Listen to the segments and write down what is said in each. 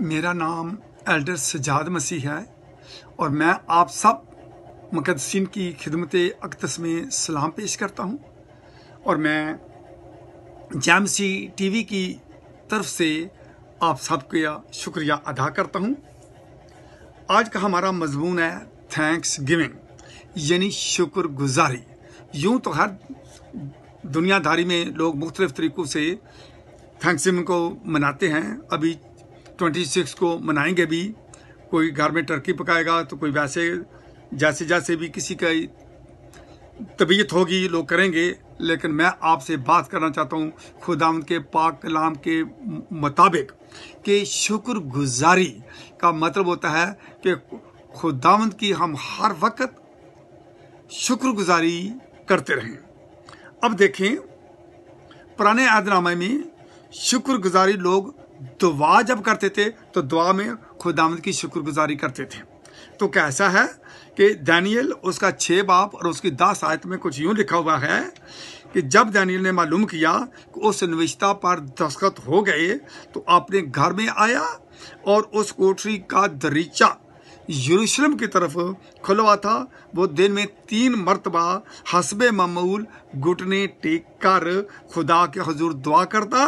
मेरा नाम एल्डर सजाद मसीह है और मैं आप सब मुकदसिन की खिदमत अक्तस में सलाम पेश करता हूँ और मैं जैमसी टीवी की तरफ से आप सबका शुक्रिया अदा करता हूँ आज का हमारा मजमून है थैंक्स गिविंग यानी शुक्र गुजारी यूँ तो हर दुनियादारी में लोग मुख्तलिफ़ तरीक़ों से थैंक्स गिविंग को मनाते हैं अभी ट्वेंटी सिक्स को मनाएंगे भी कोई घर में टर्की पकाएगा तो कोई वैसे जैसे जैसे भी किसी का तबीयत होगी लोग करेंगे लेकिन मैं आपसे बात करना चाहता हूँ खुदा के पाक कलाम के मुताबिक कि शुक्रगुजारी का मतलब होता है कि खुदावंद की हम हर वक्त शुक्रगुजारी करते रहें अब देखें पुराने आदनामे में शुक्रगुजारी लोग दुआ जब करते थे तो दुआ में खुदामद की शुक्रगुजारी करते थे तो कैसा है कि दैनियल उसका छः बाप और उसकी दस आयत में कुछ यूँ लिखा हुआ है कि जब दैनियल ने मालूम किया कि उस नविश्ता पर दस्खत हो गए तो अपने घर में आया और उस कोठरी का दरीचा यरूशलेम की तरफ खुलवा था वो दिन में तीन मरतबा हसब ममूल घुटने टेक कर खुदा के हजूर दुआ करता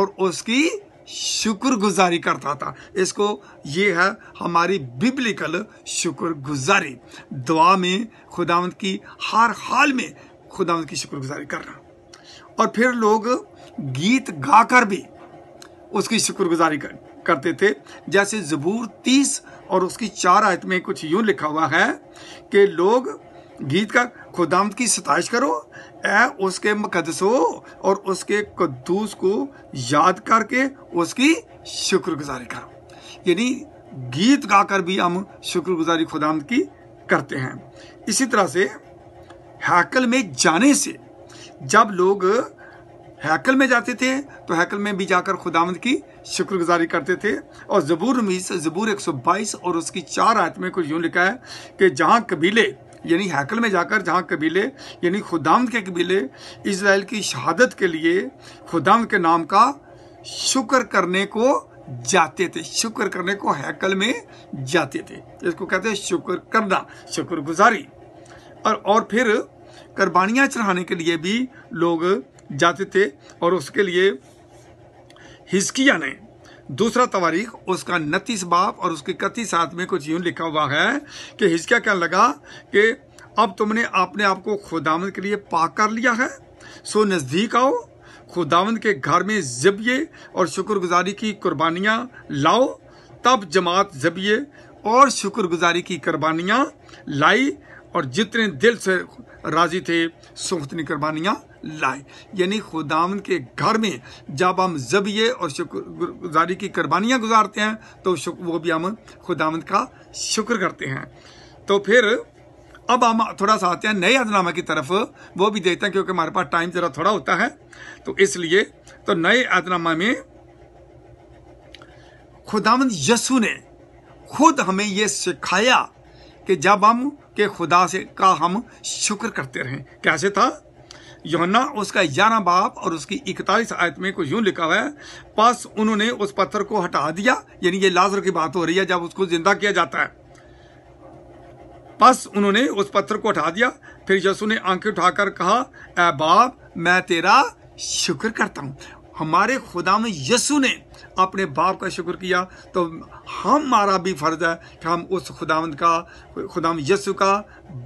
और उसकी शुक्रगुजारी करता था इसको ये है हमारी बिब्लिकल शुक्रगुजारी दुआ में खुदावंत की हर हाल में खुदावंत की शुक्रगुजारी करना और फिर लोग गीत गाकर भी उसकी शुक्रगुजारी कर, करते थे जैसे जबूर तीस और उसकी चार आयत में कुछ यूं लिखा हुआ है कि लोग गीत का खुदाम की सताइश करो ए उसके मुकदसो और उसके कद्दूस को याद करके उसकी शुक्रगुजारी करो यानी गीत गाकर भी हम शुक्रगुजारी खुदाम की करते हैं इसी तरह से हैकल में जाने से जब लोग हैकल में जाते थे तो हैकल में भी जाकर खुदामद की शुक्रगुजारी करते थे और जबूर मीस जबूर 122 और उसकी चार आयत में कुछ यूँ लिखा है कि जहाँ कबीले यानी हैकल में जाकर जहाँ कबीले यानी खुदाम के कबीले इसराइल की शहादत के लिए खुदाम के नाम का शुक्र करने को जाते थे शुक्र करने को हैकल में जाते थे इसको कहते हैं शुक्र करना शुक्रगुजारी और और फिर कुर्बानियाँ चढ़ाने के लिए भी लोग जाते थे और उसके लिए हिस्किया ने दूसरा तवारीख उसका नतीस बाप और उसके इकतीस साथ में कुछ यूं लिखा हुआ है कि हिचका क्या लगा कि अब तुमने अपने आप को खुदावंद के लिए पाक कर लिया है सो नज़दीक आओ खुदावंद के घर में जबिए और शुक्रगुजारी की कुर्बानियाँ लाओ तब जमात जबिए और शुक्रगुजारी की कुर्बानियाँ लाई और जितने दिल से राजी थे सुख्त कुर्बानियाँ लाए यानी खुदावन के घर में जब हम जबिये और शुक्रगुजारी की कुर्बानियाँ गुजारते हैं तो वो भी हम खुदावन का शुक्र करते हैं तो फिर अब हम थोड़ा सा आते हैं नए अदनामा की तरफ वो भी देखते हैं क्योंकि हमारे पास टाइम ज़रा थोड़ा होता है तो इसलिए तो नए अहदनामा में खुदावंद यसु ने खुद हमें ये सिखाया कि जब हम के खुदा से का हम शुक्र करते रहें कैसे था योना उसका ग्यारह बाप और उसकी इकतालीस आयत में कुछ यूं लिखा हुआ है पास उन्होंने उस पत्थर को हटा दिया यानी ये लाजर की बात हो रही है जब उसको जिंदा किया जाता है पास उन्होंने उस पत्थर को हटा दिया फिर यसु ने आंखें उठाकर कहा ए बाप मैं तेरा शुक्र करता हूं हमारे खुदा में यसु ने अपने बाप का शुक्र किया तो हमारा भी फर्ज है कि हम उस खुदावंद का खुदाम यसु का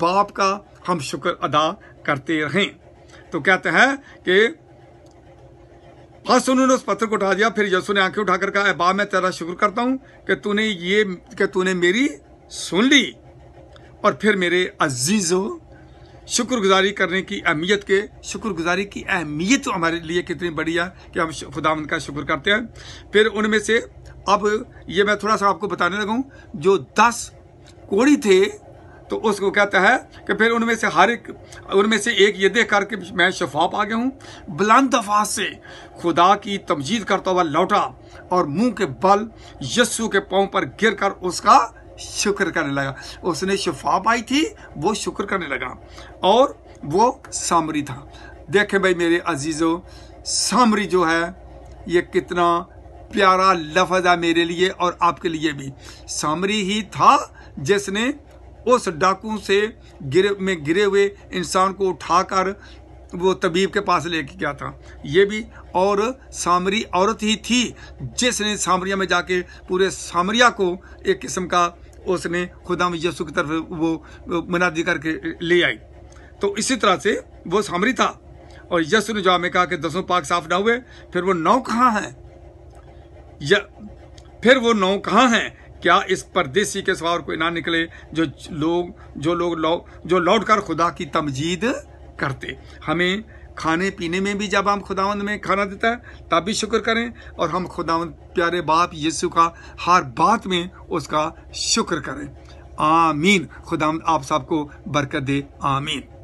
बाप का हम शुक्र अदा करते रहें तो कहते हैं कि फर्स्ट उन्होंने उस पत्थर को उठा दिया फिर यसु ने आंखें उठाकर कहा बाप मैं तेरा शुक्र करता हूँ कि तूने ये कि तूने मेरी सुन ली और फिर मेरे अजीजों शुक्रगुजारी करने की अहमियत के शुक्रगुजारी की अहमियत तो हमारे लिए कितनी बड़ी है कि हम खुदावंद का शुक्र करते हैं फिर उनमें से अब ये मैं थोड़ा सा आपको बताने लगा जो दस कोड़ी थे तो उसको कहता है कि फिर उनमें से हर एक उनमें से एक ये देख करके मैं शफा पा गया हूँ बुलंद आवाज से खुदा की तमजीद करता हुआ लौटा और मुंह के बल यस्सू के पाँव पर गिर कर उसका शुक्र करने लगा उसने शफा पाई थी वो शुक्र करने लगा और वो सामरी था देखें भाई मेरे अजीज़ों सामरी जो है ये कितना प्यारा लफज है मेरे लिए और आपके लिए भी सामरी ही था जिसने उस डाकू से गिरे में गिरे हुए इंसान को उठाकर वो तबीब के पास लेके गया था ये भी और सामरी औरत ही थी जिसने सामरिया में जाके पूरे सामरिया को एक किस्म का उसने खुदा यसु की तरफ वो मुनादी करके ले आई तो इसी तरह से वो सामरी था और यसु ने जवाब में कहा कि दसों पाक साफ ना हुए फिर वो नौ कहाँ हैं या फिर वो नौ कहाँ हैं क्या इस परदेसी के सवार कोई ना निकले जो लोग जो लोग लौ, जो लौट कर खुदा की तमजीद करते हमें खाने पीने में भी जब हम खुदावंद में खाना देता है तब भी शुक्र करें और हम खुदावंद प्यारे बाप यीशु का हर बात में उसका शुक्र करें आमीन खुदावंद आप सबको बरकत दे आमीन